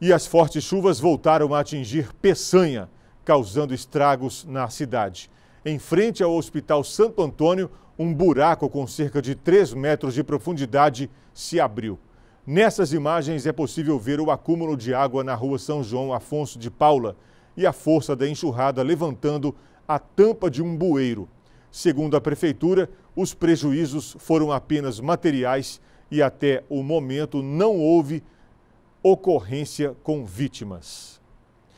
E as fortes chuvas voltaram a atingir Peçanha, causando estragos na cidade. Em frente ao Hospital Santo Antônio, um buraco com cerca de 3 metros de profundidade se abriu. Nessas imagens é possível ver o acúmulo de água na rua São João Afonso de Paula e a força da enxurrada levantando a tampa de um bueiro. Segundo a prefeitura, os prejuízos foram apenas materiais e até o momento não houve ocorrência com vítimas.